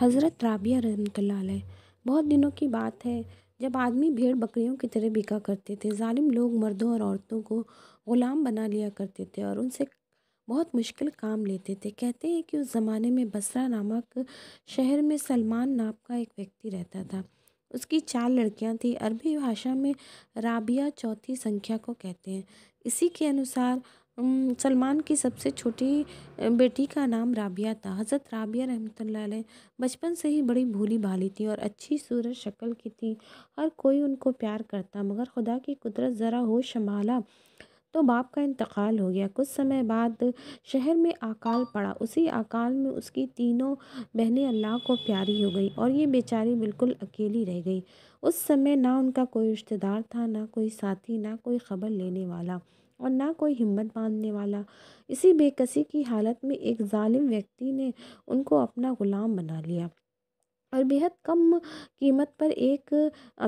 हज़रत राबिया रहमतुल्लाह बहुत दिनों की बात है जब आदमी भेड़ बकरियों की तरह बिका करते थे ालिम लोग मर्दों और औरतों को ग़ुलाम बना लिया करते थे और उनसे बहुत मुश्किल काम लेते थे कहते हैं कि उस ज़माने में बसरा नामक शहर में सलमान नाम का एक व्यक्ति रहता था उसकी चार लड़कियां थीं अरबी भाषा में राबिया चौथी संख्या को कहते हैं इसी के अनुसार सलमान की सबसे छोटी बेटी का नाम राबिया था हज़रत राबिया रहमत बचपन से ही बड़ी भोली भाली थी और अच्छी सूरत शक्ल की थी हर कोई उनको प्यार करता मगर खुदा की कुदरत ज़रा हो संभाला तो बाप का इंतकाल हो गया कुछ समय बाद शहर में अकाल पड़ा उसी अकाल में उसकी तीनों बहनें अल्लाह को प्यारी हो गई और ये बेचारी बिल्कुल अकेली रह गई उस समय ना उनका कोई रिश्तेदार था ना कोई साथी ना कोई ख़बर लेने वाला और ना कोई हिम्मत बांधने वाला इसी बेकसी की हालत में एक जालिम व्यक्ति ने उनको अपना ग़ुलाम बना लिया और बेहद कम कीमत पर एक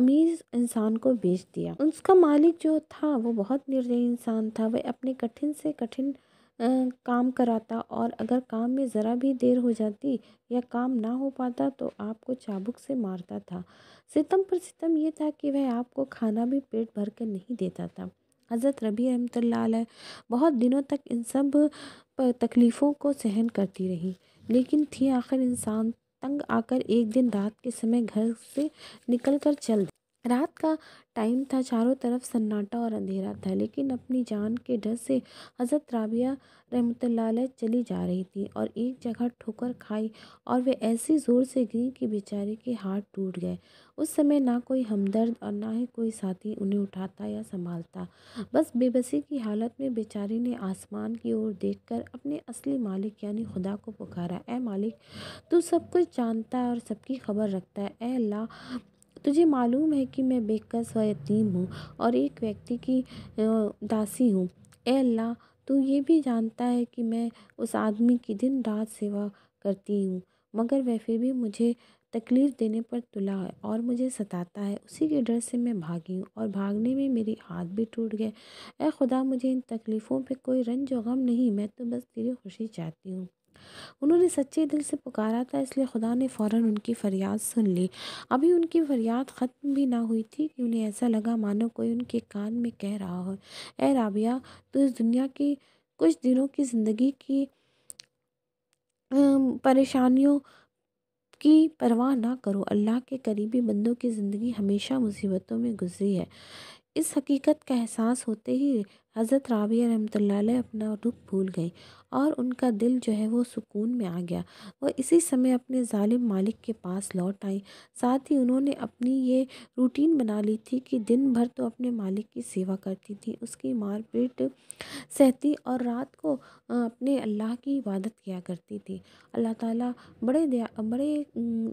अमीर इंसान को बेच दिया उसका मालिक जो था वो बहुत निर्दयी इंसान था वह अपने कठिन से कठिन काम कराता और अगर काम में ज़रा भी देर हो जाती या काम ना हो पाता तो आपको चाबुक से मारता था सितम पर सितम ये था कि वह आपको खाना भी पेट भर कर नहीं देता था हज़रत रबी रहमत बहुत दिनों तक इन सब तकलीफ़ों को सहन करती रही लेकिन थी आखिर इंसान तंग आकर एक दिन रात के समय घर से निकल कर चल रात का टाइम था चारों तरफ सन्नाटा और अंधेरा था लेकिन अपनी जान के डर से हज़रत राबिया रहमत चली जा रही थी और एक जगह ठोकर खाई और वे ऐसी ज़ोर से गिरी कि बेचारे के हाथ टूट गए उस समय ना कोई हमदर्द और ना ही कोई साथी उन्हें उठाता या संभालता बस बेबसी की हालत में बेचारे ने आसमान की ओर देख अपने असली मालिक यानी खुदा को पुकारा ए मालिक तू सब कुछ जानता है और सबकी खबर रखता है ए अल्लाह तुझे मालूम है कि मैं बेकस व यतीम हूँ और एक व्यक्ति की दासी हूँ ए अल्लाह तू ये भी जानता है कि मैं उस आदमी की दिन रात सेवा करती हूँ मगर वह फिर भी मुझे तकलीफ़ देने पर तुला है और मुझे सताता है उसी के डर से मैं भागी हूँ और भागने में मेरे हाथ भी टूट गए ए खुदा मुझे इन तकलीफ़ों पे कोई रंज गम नहीं मैं तो बस तेरी खुशी चाहती हूँ उन्होंने सच्चे दिल से पुकारा था इसलिए खुदा ने फौरन उनकी फ़रियाद सुन ली अभी उनकी फ़रियाद ख़त्म भी ना हुई थी कि उन्हें ऐसा लगा मानो कोई उनके कान में कह रहा हो ए राबिया तो इस दुनिया की कुछ दिनों की ज़िंदगी की परेशानियों की परवाह ना करो अल्लाह के करीबी बंदों की ज़िंदगी हमेशा मुसीबतों में गुजरी है इस हकीकत का एहसास होते ही हज़रत राबिया रहमत अपना रुख भूल गई और उनका दिल जो है वो सुकून में आ गया वह इसी समय अपने ालिम मालिक के पास लौट आई साथ ही उन्होंने अपनी ये रूटीन बना ली थी कि दिन भर तो अपने मालिक की सेवा करती थी उसकी मारपीट सहती और रात को अपने अल्लाह की इबादत किया करती थी अल्लाह ताला बड़े दया बड़े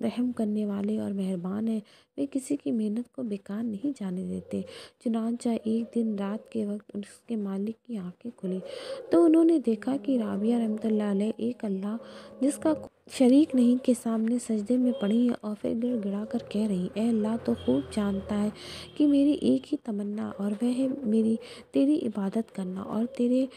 रहम करने वाले और मेहरबान हैं वे किसी की मेहनत को बेकार नहीं जाने देते चुनाचा एक दिन रात के वक्त उस उसके मालिक की आंखें खुली तो उन्होंने देखा कि राबिया रहमतुल्लाह एक अल्लाह जिसका शरीक नहीं के सामने सजदे में पड़ी और फिर गिड़ गिड़ा कर कह रही ए अल्लाह तो खूब जानता है कि मेरी एक ही तमन्ना और वह है मेरी तेरी इबादत करना और तेरे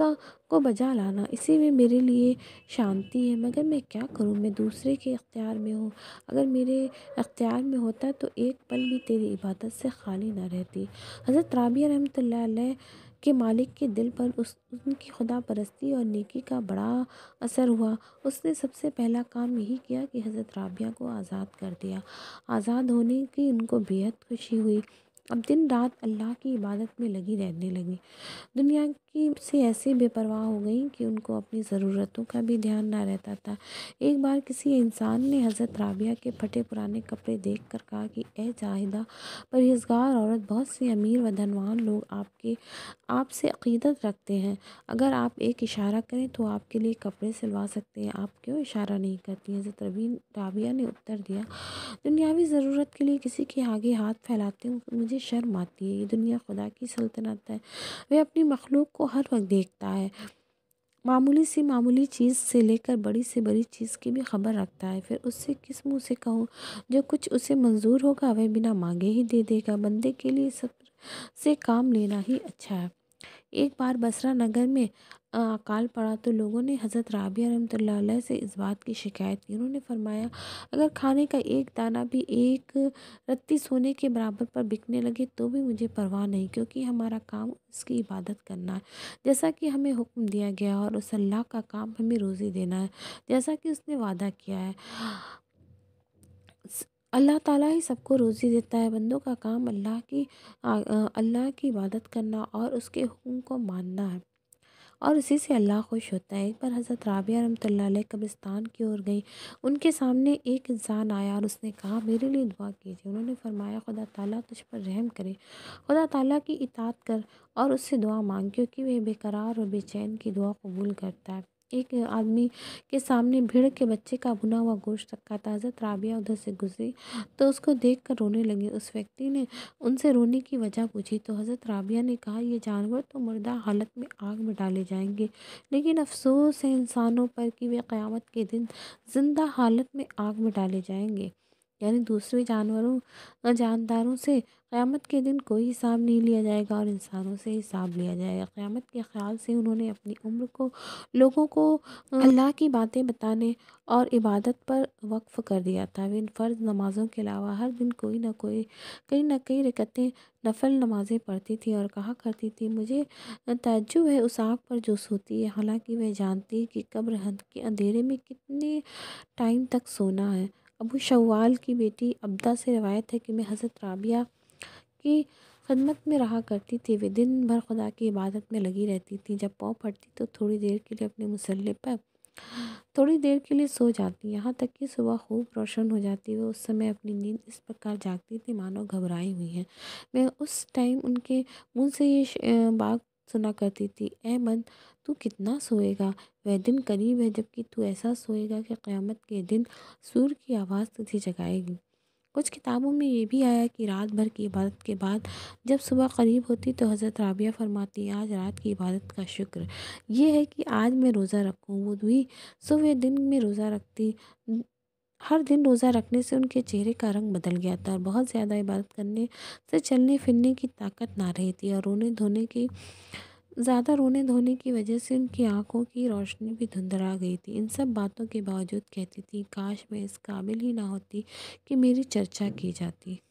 का को बजा लाना इसी में मेरे लिए शांति है मगर मैं क्या करूँ मैं दूसरे के अख्तियार में हूँ अगर मेरे अख्तियार में होता तो एक पल भी तेरी इबादत से खाली ना रहती हज़रत राबिया रहमत के मालिक के दिल पर उस उनकी खुदा परस्ती और नेकी का बड़ा असर हुआ उसने सबसे पहला काम यही किया कि हज़रत राबिया को आज़ाद कर दिया आज़ाद होने की उनको बेहद खुशी हुई अब दिन रात अल्लाह की इबादत में लगी रहने लगी दुनिया की से ऐसे बेपरवाह हो गई कि उनको अपनी ज़रूरतों का भी ध्यान ना रहता था एक बार किसी इंसान ने हज़रत राबिया के फटे पुराने कपड़े देख कर कहा कि ए जाहिदा परहेजगार औरत बहुत से अमीर व धनवान लोग आपके आपसे अकीदत रखते हैं अगर आप एक इशारा करें तो आपके लिए कपड़े सिलवा सकते हैं आप क्यों इशारा नहीं करती हज़रत रबी राबिया ने उत्तर दिया दुनियावी ज़रूरत के लिए किसी के आगे हाथ फैलाते हुए मुझे शर्म आती है ये दुनिया खुदा की सल्तनत है वह अपनी मखलूक को हर वक्त देखता है मामूली सी मामूली चीज़ से लेकर बड़ी से बड़ी चीज़ की भी खबर रखता है फिर उससे किस मुँह से कहूँ जो कुछ उसे मंजूर होगा वह बिना मांगे ही दे देगा बंदे के लिए सब्र से काम लेना ही अच्छा है एक बार बसरा नगर में अकाल पड़ा तो लोगों ने हज़रत राबिया रमत से इस बात की शिकायत की उन्होंने फरमाया अगर खाने का एक दाना भी एक रत्ती सोने के बराबर पर बिकने लगे तो भी मुझे परवाह नहीं क्योंकि हमारा काम उसकी इबादत करना है जैसा कि हमें हुक्म दिया गया और उस अल्लाह का काम हमें रोज़ी देना है जैसा कि उसने वादा किया है अल्लाह ताला ही सबको रोज़ी देता है बंदों का काम अल्लाह की अल्लाह की इबादत करना और उसके हुक्म को मानना है और उसी से अल्लाह खुश होता है एक बार हज़रत राबिया रमत कब्रिस्तान की ओर गई उनके सामने एक इंसान आया और उसने कहा मेरे लिए दुआ कीजिए उन्होंने फरमाया खुदा ताला तुझ पर रहम करे खुदा ताला की इतात कर और उससे दुआ मांग क्योंकि वह बेकरार और बेचैन की दुआ कबूल करता है एक आदमी के सामने भीड़ के बच्चे का भुना हुआ गोश्त रखा था हजरत राबिया उधर से गुजरी तो उसको देख कर रोने लगी उस व्यक्ति ने उनसे रोने की वजह पूछी तो हजरत राबिया ने कहा यह जानवर तो मुर्दा हालत में आग में डाले जाएंगे लेकिन अफसोस है इंसानों पर कि वे क़्यामत के दिन ज़िंदा हालत में आग में डाले जाएंगे यानी दूसरे जानवरों जानदारों से क़्यामत के दिन कोई हिसाब नहीं लिया जाएगा और इंसानों से हिसाब लिया जाएगा क़्यामत के ख़्याल से उन्होंने अपनी उम्र को लोगों को अल्लाह की बातें बताने और इबादत पर वक्फ़ कर दिया था वे फ़र्ज़ नमाज़ों के अलावा हर दिन कोई ना कोई कई ना कई रिकतें नफल नमाज़ें पढ़ती थी और कहा करती थी मुझे तजुब है उस आग पर जो सोती है हालांकि वह जानती कि कब्र के अंधेरे में कितने टाइम तक सोना है अबू शवाल की बेटी अब्दा से रवायत है कि मैं हज़रत राबिया की खदमत में रहा करती थी वे दिन भर खुदा की इबादत में लगी रहती थी जब पाँव फटती तो थोड़ी देर के लिए अपने मुसल्ले पर थोड़ी देर के लिए सो जाती यहाँ तक कि सुबह खूब रोशन हो जाती वह उस समय अपनी नींद इस प्रकार जागती थी मानो घबराई हुई है मैं उस टाइम उनके मुंह से ये बात सुना करती थी ऐ मन तू कितना सोएगा वह दिन करीब है जबकि तू ऐसा सोएगा कि क़्यामत के दिन सूर की आवाज़ तुझे जगाएगी कुछ किताबों में ये भी आया कि रात भर की इबादत के बाद जब सुबह करीब होती तो हज़रत राबिया फरमाती आज रात की इबादत का शुक्र ये है कि आज मैं रोज़ा रखूँ वो भी सुबह दिन में रोज़ा रखती हर दिन रोज़ा रखने से उनके चेहरे का रंग बदल गया था और बहुत ज़्यादा इबादत करने से चलने फिरने की ताकत ना रही थी और रोने धोने की ज़्यादा रोने धोने की वजह से उनकी आंखों की रोशनी भी धुंधला गई थी इन सब बातों के बावजूद कहती थी काश मैं इस काबिल ही ना होती कि मेरी चर्चा की जाती